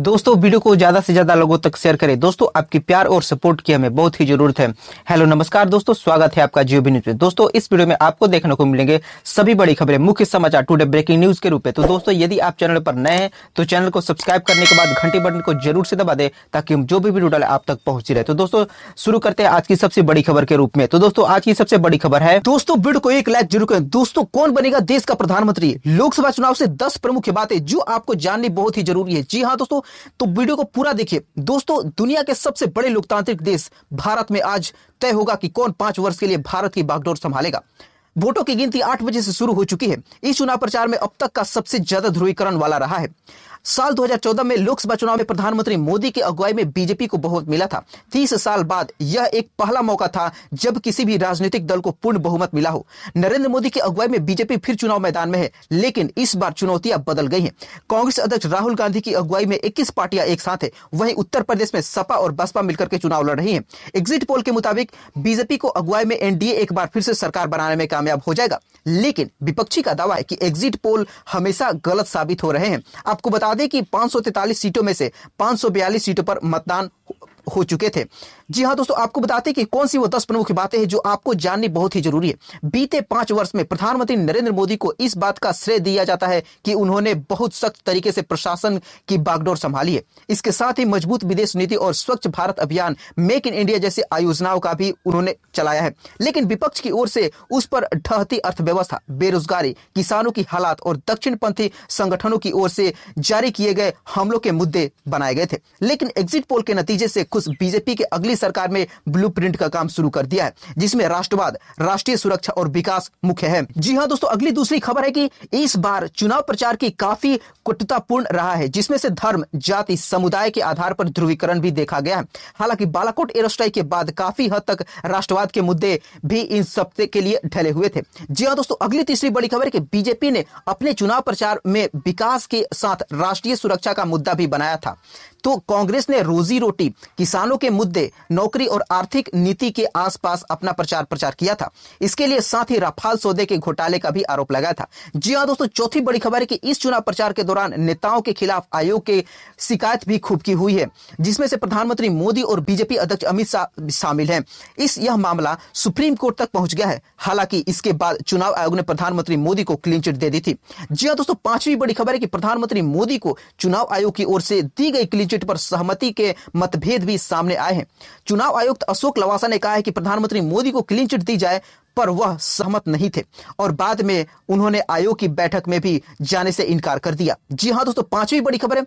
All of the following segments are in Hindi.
दोस्तों वीडियो को ज्यादा से ज्यादा लोगों तक शेयर करें दोस्तों आपकी प्यार और सपोर्ट की हमें बहुत ही जरूरत है हेलो नमस्कार दोस्तों स्वागत है आपका जियो भी न्यूज में दोस्तों इस वीडियो में आपको देखने को मिलेंगे सभी बड़ी खबरें मुख्य समाचार टुडे ब्रेकिंग न्यूज के रूप में तो दोस्तों यदि आप चैनल पर नए हैं तो चैनल को सब्सक्राइब करने के बाद घंटी बटन को जरूर से दबा दे ताकि हम जो भी वीडियो डाले आप तक पहुंच रहे तो दोस्तों शुरू करते हैं आज की सबसे बड़ी खबर के रूप में तो दोस्तों आज की सबसे बड़ी खबर है दोस्तों वीडियो को एक लाइक जरूर करें दोस्तों कौन बनेगा देश का प्रधानमंत्री लोकसभा चुनाव से दस प्रमुख बातें जो आपको जाननी बहुत ही जरूरी है जी हाँ दोस्तों तो वीडियो को पूरा देखिए दोस्तों दुनिया के सबसे बड़े लोकतांत्रिक देश भारत में आज तय होगा कि कौन पांच वर्ष के लिए भारत की बागडोर संभालेगा वोटों की गिनती आठ बजे से शुरू हो चुकी है इस चुनाव प्रचार में अब तक का सबसे ज्यादा ध्रुवीकरण वाला रहा है साल 2014 में लोकसभा चुनाव में प्रधानमंत्री मोदी की अगुवाई में बीजेपी को बहुमत मिला था तीस साल बाद यह एक पहला मौका था जब किसी भी राजनीतिक दल को पूर्ण बहुमत मिला हो नरेंद्र मोदी की अगुवाई में बीजेपी फिर चुनाव मैदान में है लेकिन इस बार चुनौतियां बदल गई हैं कांग्रेस अध्यक्ष राहुल गांधी की अगुवाई में इक्कीस पार्टियां एक साथ है वहीं उत्तर प्रदेश में सपा और बसपा मिलकर के चुनाव लड़ रही है एग्जिट पोल के मुताबिक बीजेपी को अगुवाई में एनडीए एक बार फिर से सरकार बनाने में कामयाब हो जाएगा लेकिन विपक्षी का दावा है कि एग्जिट पोल हमेशा गलत साबित हो रहे हैं आपको बता बता दें कि पांच सीटों में से पांच सीटों पर मतदान हो चुके थे जी हाँ दोस्तों आपको बताते हैं कि कौन सी वो दस प्रमुख बातें हैं जो आपको जाननी बहुत ही जरूरी है बीते पांच वर्ष में प्रधानमंत्री नरेंद्र मोदी को इस बात का श्रेय दिया जाता है कि उन्होंने बहुत सख्त तरीके से प्रशासन की बागडोर संभाली है इसके साथ ही मजबूत विदेश नीति और स्वच्छ भारत अभियान मेक इन इंडिया जैसी आयोजनाओं का भी उन्होंने चलाया है लेकिन विपक्ष की ओर से उस पर ढहती अर्थव्यवस्था बेरोजगारी किसानों की हालात और पंथी संगठनों की ओर से जारी किए गए हमलों के मुद्दे बनाए गए थे लेकिन एग्जिट पोल के नतीजे से खुश बीजेपी के अगली सरकार में ब्लूप्रिंट का काम शुरू कर दिया है जिसमें राष्ट्रवाद राष्ट्रीय सुरक्षा और विकास मुख्य है जी हाँ दोस्तों अगली दूसरी खबर है की इस बार चुनाव प्रचार की काफी कुटतापूर्ण रहा है जिसमें से धर्म जाति समुदाय के आधार पर ध्रुवीकरण भी देखा गया है हालांकि बालाकोट एयर स्ट्राइक के बाद काफी हद तक राष्ट्रवाद के मुद्दे भी इन सप्ते के लिए ढले हुए थे जी हाँ दोस्तों अगली तीसरी बड़ी खबर है कि बीजेपी ने अपने चुनाव प्रचार में विकास के साथ राष्ट्रीय सुरक्षा का मुद्दा भी बनाया था तो कांग्रेस ने रोजी रोटी किसानों के मुद्दे नौकरी और आर्थिक नीति के आसपास अपना प्रचार प्रचार किया था इसके लिए साथ ही राफाल सौदे के घोटाले का भी आरोप लगाया था जी हाँ दोस्तों चौथी बड़ी खबर है कि इस चुनाव प्रचार के दौरान नेताओं के खिलाफ आयोग के शिकायत भी खूब की हुई है जिसमें से प्रधानमंत्री मोदी और बीजेपी अध्यक्ष अमित शाह शामिल हैं इस यह मामला सुप्रीम कोर्ट तक पहुंच गया है हालांकि इसके बाद चुनाव आयोग ने प्रधानमंत्री मोदी को क्लीन चिट दे दी थी जी हाँ दोस्तों पांचवी बड़ी खबर है कि प्रधानमंत्री मोदी को चुनाव आयोग की ओर से दी गई क्लीन बजट पर सहमति के मतभेद भी सामने आए हैं चुनाव आयुक्त अशोक लवासा ने कहा है कि प्रधानमंत्री मोदी को क्लीन चिट दी जाए पर वह सहमत नहीं थे और बाद में उन्होंने आयोग की बैठक में भी जाने से इनकार कर दिया जी हाँ दोस्तों पांचवी बड़ी खबर है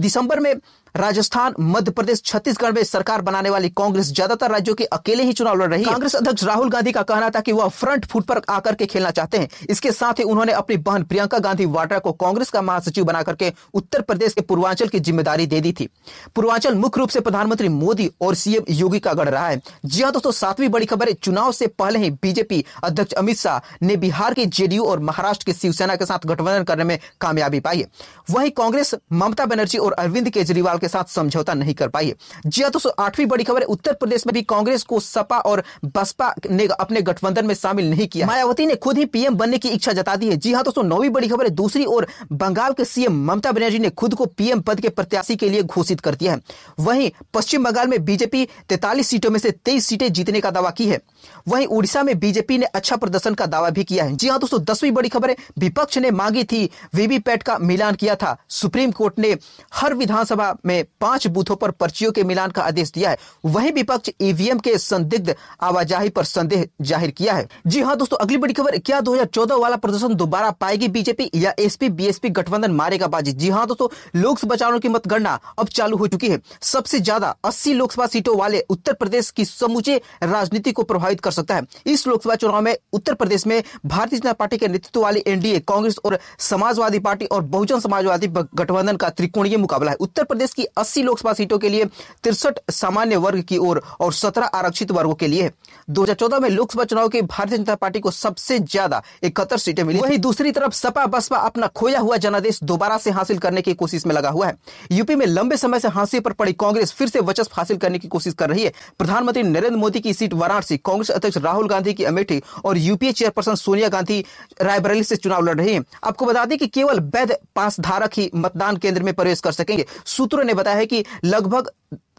दिसंबर में राजस्थान मध्य प्रदेश छत्तीसगढ़ में सरकार बनाने वाली कांग्रेस ज्यादातर राज्यों के अकेले ही चुनाव लड़ रही है कांग्रेस अध्यक्ष राहुल गांधी का कहना था कि वह फ्रंट फुट पर आकर के खेलना चाहते हैं इसके साथ ही उन्होंने अपनी बहन प्रियंका गांधी वाड्रा को कांग्रेस का महासचिव बनाकर के उत्तर प्रदेश के पूर्वांचल की जिम्मेदारी दे दी थी पूर्वांचल मुख्य रूप से प्रधानमंत्री मोदी और सीएम योगी का गढ़ रहा है जी हाँ दोस्तों सातवीं बड़ी खबर है चुनाव से पहले ही बीजेपी अध्यक्ष अमित शाह ने बिहार के जेडीयू और महाराष्ट्र के शिवसेना के साथ गठबंधन करने में कामयाबी पाई है वहीं कांग्रेस ममता बनर्जी और अरविंद केजरीवाल के साथ समझौता नहीं कर पाई है जी हाँ दोस्तों आठवीं बड़ी खबर है उत्तर प्रदेश में भी कांग्रेस को सपा और बसपा ने अपने गठबंधन में शामिल नहीं किया मायावती ने खुद ही पीएम बनने की इच्छा जता दी है जी हाँ दोस्तों नौवीं बड़ी खबर है दूसरी ओर बंगाल के सीएम ममता बनर्जी ने खुद को पीएम पद के प्रत्याशी के लिए घोषित कर दिया है वहीं पश्चिम बंगाल में बीजेपी तैतालीस सीटों में से तेईस सीटें जीतने का दावा की है वहीं उड़ीसा में बीजेपी ने अच्छा प्रदर्शन का दावा भी किया है जी हाँ दोस्तों दसवीं बड़ी खबर है विपक्ष ने मांगी थी वीवीपैट का मिलान किया था सुप्रीम कोर्ट ने हर विधानसभा में पांच बूथों पर पर्चियों के मिलान का आदेश दिया है वहीं विपक्ष ईवीएम के संदिग्ध आवाजाही पर संदेह जाहिर किया है जी हाँ दोस्तों अगली बड़ी खबर क्या 2014 वाला प्रदर्शन दोबारा पाएगी बीजेपी या एसपी बीएसपी गठबंधन मारेगा बाजी जी हाँ दोस्तों लोकसभा चुनाव की मतगणना अब चालू हो चुकी है सबसे ज्यादा अस्सी लोकसभा सीटों वाले उत्तर प्रदेश की समूचे राजनीति को प्रभावित कर सकता है इस इस लोकसभा चुनाव में उत्तर प्रदेश में भारतीय जनता पार्टी के नेतृत्व वाली एनडीए कांग्रेस और समाजवादी पार्टी और बहुजन समाजवादी गठबंधन का त्रिकोणीय मुकाबला है उत्तर प्रदेश की अस्सी लोकसभा सीटों के लिए तिरसठ सामान्य वर्ग की ओर और सत्रह आरक्षित वर्गो के लिए दो में लोकसभा चुनाव के भारतीय जनता पार्टी को सबसे ज्यादा इकहत्तर सीटें मिली वही दूसरी तरफ सपा बसपा अपना खोया हुआ जनादेश दोबारा से हासिल करने की कोशिश में लगा हुआ है यूपी में लंबे समय से हासिल पर पड़ी कांग्रेस फिर से वचस्प हासिल करने की कोशिश कर रही है प्रधानमंत्री नरेंद्र मोदी की सीट वाराणसी कांग्रेस अध्यक्ष राहुल गांधी गांधी की अमेठी और यूपीए चेयरपर्सन सोनिया गांधी रायबरेली से चुनाव लड़ रही है आपको बता दें कि केवल वैध पास धारक ही मतदान केंद्र में प्रवेश कर सकेंगे सूत्रों ने बताया है कि लगभग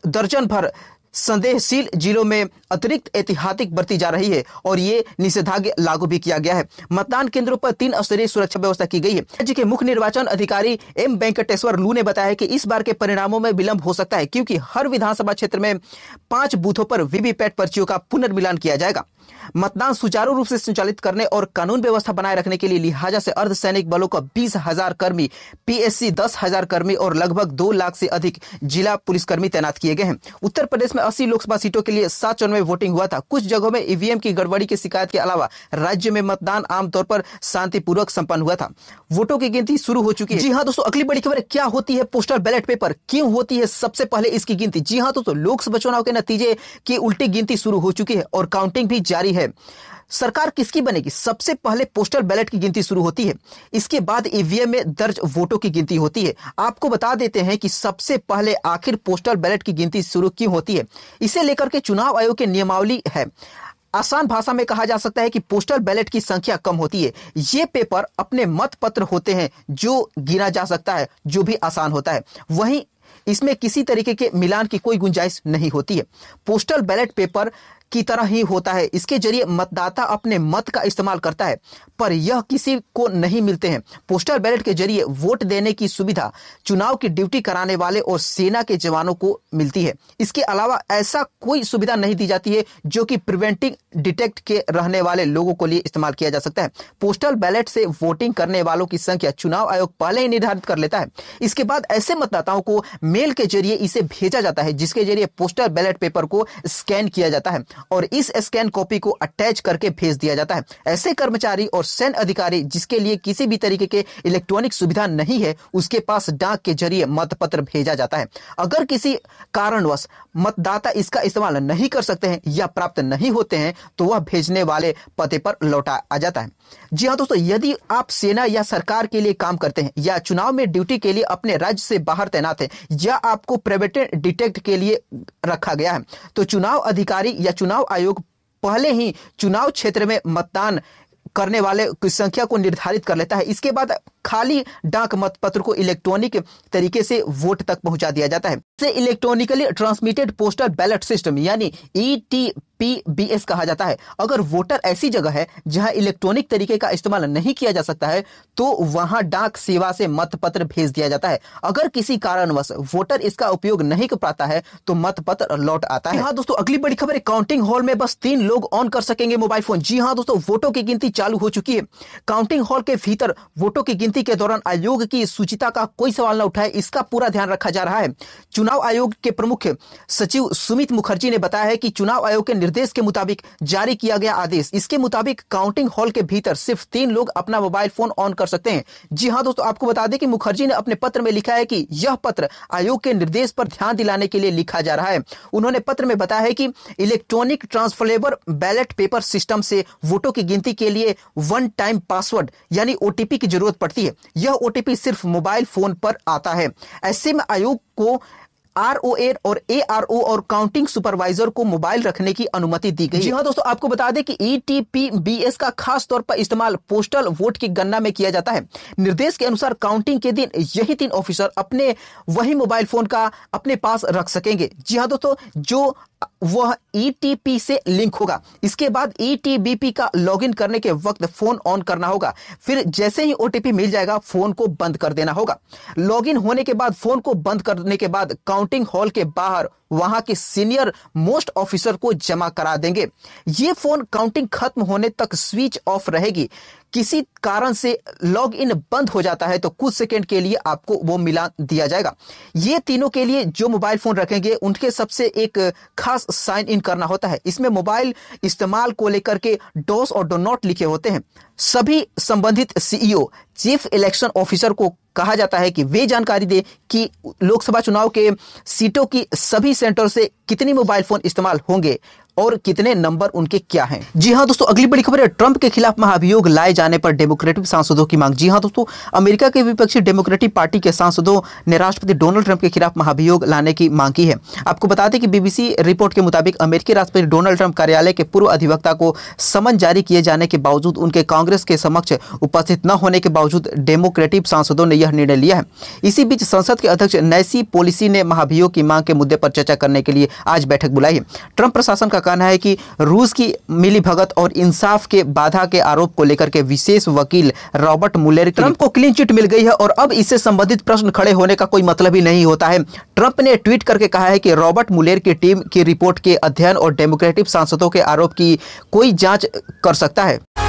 दर्जन भर संदेहशील जिलों में अतिरिक्त ऐतिहासिक बरती जा रही है और ये निषेधाज्ञा लागू भी किया गया है मतदान केंद्रों पर तीन स्तरीय सुरक्षा व्यवस्था की गई है राज्य के मुख्य निर्वाचन अधिकारी एम वेंकटेश्वर लू ने बताया कि इस बार के परिणामों में विलंब हो सकता है क्योंकि हर विधानसभा क्षेत्र में पांच बूथों पर वीवीपैट पर्चियों का पुनर्मिलान किया जाएगा मतदान सुचारू रूप से संचालित करने और कानून व्यवस्था बनाए रखने के लिए लिहाजा से अर्धसैनिक बलों का बीस हजार कर्मी पीएससी दस हजार कर्मी और लगभग दो लाख से अधिक जिला पुलिसकर्मी तैनात किए गए हैं उत्तर प्रदेश में अस्सी लोकसभा सीटों के लिए सात चरण में वोटिंग हुआ था कुछ जगहों में ईवीएम की गड़बड़ी की शिकायत के अलावा राज्य में मतदान आमतौर पर शांतिपूर्वक संपन्न हुआ था वोटों की गिनती शुरू हो चुकी है जी हाँ दोस्तों अगली बड़ी खबर क्या होती है पोस्टल बैलेट पेपर क्यों होती है सबसे पहले इसकी गिनती जी हाँ दोस्तों लोकसभा चुनाव के नतीजे की उल्टी गिनती शुरू हो चुकी है और काउंटिंग भी जारी जारी है सरकार किसकी बनेगी सबसे पहले पोस्टल बैलेट की गिनती शुरू होती है इसके बाद ईवीएम में दर्ज वोटों की गिनती होती है आपको बता देते हैं कि सबसे पहले आखिर पोस्टल बैलेट की गिनती शुरू क्यों होती है इसे लेकर के चुनाव आयोग के नियमावली है आसान भाषा में कहा जा सकता है कि पोस्टल बैलेट की संख्या कम होती है ये पेपर अपने मत पत्र होते हैं जो गिना जा सकता है जो भी आसान होता है वहीं इसमें किसी तरीके के मिलान की कोई गुंजाइश नहीं होती है पोस्टल बैलेट पेपर की तरह ही होता है इसके जरिए मतदाता अपने मत का इस्तेमाल करता है पर यह किसी को नहीं मिलते हैं पोस्टल बैलेट के जरिए वोट देने की सुविधा चुनाव की ड्यूटी कराने वाले और सेना के जवानों को मिलती है इसके अलावा ऐसा कोई सुविधा नहीं दी जाती है जो कि प्रिवेंटिंग डिटेक्ट के रहने वाले लोगों को लिए इस्तेमाल किया जा सकता है पोस्टल बैलेट से वोटिंग करने वालों की संख्या चुनाव आयोग पहले ही निर्धारित कर लेता है इसके बाद ऐसे मतदाताओं को मेल के जरिए इसे भेजा जाता है जिसके जरिए पोस्टल बैलेट पेपर को स्कैन किया जाता है और इस स्कैन कॉपी को अटैच करके भेज दिया जाता है ऐसे कर्मचारी और सैन्य अधिकारी जिसके लिए किसी भी तरीके के इलेक्ट्रॉनिक सुविधा नहीं है उसके पास डाक के जरिए मतपत्र भेजा जाता है अगर किसी कारणवश मतदाता इसका इस्तेमाल नहीं कर सकते हैं या प्राप्त नहीं होते हैं तो वह भेजने वाले पते पर लौटा आ जाता है जी हाँ दोस्तों यदि आप सेना या सरकार के लिए काम करते हैं या चुनाव में ड्यूटी के लिए अपने राज्य से बाहर तैनात हैं या आपको प्राइवेट डिटेक्ट के लिए रखा गया है तो चुनाव अधिकारी या चुनाव आयोग पहले ही चुनाव क्षेत्र में मतदान करने वाले की संख्या को निर्धारित कर लेता है इसके बाद खाली डाक मत पत्र को इलेक्ट्रॉनिक तरीके से वोट तक पहुंचा दिया जाता है इसे electronically transmitted postal ballot system यानी ई e पीबीएस कहा जाता है अगर वोटर ऐसी जगह है जहां इलेक्ट्रॉनिक तरीके का इस्तेमाल नहीं किया जा सकता है तो वहां डाक सेवा से मतपत्र भेज दिया जाता है अगर किसी कारणवश वोटर इसका उपयोग नहीं कर पाता है तो मतपत्र लौट आता है हाँ दोस्तों अगली बड़ी खबर है काउंटिंग हॉल में बस तीन लोग ऑन कर सकेंगे मोबाइल फोन जी हाँ दोस्तों वोटों की गिनती चालू हो चुकी है काउंटिंग हॉल के भीतर वोटों की गिनती नियुक्ति के दौरान आयोग की सूचिता का कोई सवाल न उठाए इसका पूरा ध्यान रखा जा रहा है चुनाव आयोग के प्रमुख सचिव सुमित मुखर्जी ने बताया है कि चुनाव आयोग के निर्देश के मुताबिक जारी किया गया आदेश इसके मुताबिक काउंटिंग हॉल के भीतर सिर्फ तीन लोग अपना मोबाइल फोन ऑन कर सकते हैं जी हाँ दोस्तों आपको बता दें कि मुखर्जी ने अपने पत्र में लिखा है कि यह पत्र आयोग के निर्देश पर ध्यान दिलाने के लिए लिखा जा रहा है उन्होंने पत्र में बताया है कि electronic transferable ballot paper system से वोटों की गिनती के लिए वन टाइम पासवर्ड यानी ओटीपी की जरूरत पड़ती जाती है यह ओटीपी सिर्फ मोबाइल फोन पर आता है ऐसे में आयोग को आरओए और एआरओ और काउंटिंग सुपरवाइजर को मोबाइल रखने की अनुमति दी गई जी हाँ दोस्तों आपको बता दें कि ईटीपीबीएस e का खास तौर पर इस्तेमाल पोस्टल वोट की गणना में किया जाता है निर्देश के अनुसार काउंटिंग के दिन यही तीन ऑफिसर अपने वही मोबाइल फोन का अपने पास रख सकेंगे जी हाँ दोस्तों जो वह ईटीपी e से लिंक होगा इसके बाद ईटीबीपी e का लॉगिन करने के वक्त फोन ऑन करना होगा फिर जैसे ही ओटीपी मिल जाएगा फोन को बंद कर देना होगा लॉगिन होने के बाद फोन को बंद करने के बाद काउंट वोटिंग हॉल के बाहर वहां के सीनियर मोस्ट ऑफिसर को जमा करा देंगे ये फोन काउंटिंग खत्म होने तक स्विच ऑफ रहेगी किसी कारण से लॉग इन बंद हो जाता है तो कुछ सेकंड के लिए आपको वो मिला दिया जाएगा ये तीनों के लिए जो मोबाइल फोन रखेंगे उनके सबसे एक खास साइन इन करना होता है इसमें मोबाइल इस्तेमाल को लेकर के डोस और डो नॉट लिखे होते हैं सभी संबंधित सीईओ चीफ इलेक्शन ऑफिसर को कहा जाता है कि वे जानकारी दे कि लोकसभा चुनाव के सीटों की सभी सेंटर से कितनी मोबाइल फ़ोन इस्तेमाल होंगे और कितने नंबर उनके क्या हैं जी हाँ दोस्तों अगली बड़ी खबर है ट्रंप के खिलाफ महाभियोग लाए जाने पर डेमोक्रेटिक सांसदों की मांग जी हाँ दोस्तों अमेरिका के विपक्षी डेमोक्रेटिक पार्टी के सांसदों ने राष्ट्रपति डोनाल्ड ट्रंप के खिलाफ महाभियोग लाने की मांग की है आपको बता दें कि बीबीसी रिपोर्ट के मुताबिक अमेरिकी राष्ट्रपति डोनाल्ड ट्रंप कार्यालय के पूर्व अधिवक्ता को समन जारी किए जाने के बावजूद उनके कांग्रेस के समक्ष उपस्थित न होने के बावजूद डेमोक्रेटिक सांसदों ने यह निर्णय लिया है इसी बीच संसद के अध्यक्ष नैसी पोलिसी ने महाभियोग की मांग के मुद्दे पर चर्चा करने के लिए आज बैठक बुलाई है ट्रंप प्रशासन का कहना है कि रूस की मिलीभगत और इंसाफ के बाधा के आरोप को लेकर के विशेष वकील रॉबर्ट मुलेर ट्रंप को क्लीन चिट मिल गई है और अब इससे संबंधित प्रश्न खड़े होने का कोई मतलब ही नहीं होता है ट्रंप ने ट्वीट करके कहा है कि रॉबर्ट मुलेर की टीम की रिपोर्ट के अध्ययन और डेमोक्रेटिक सांसदों के आरोप की कोई जांच कर सकता है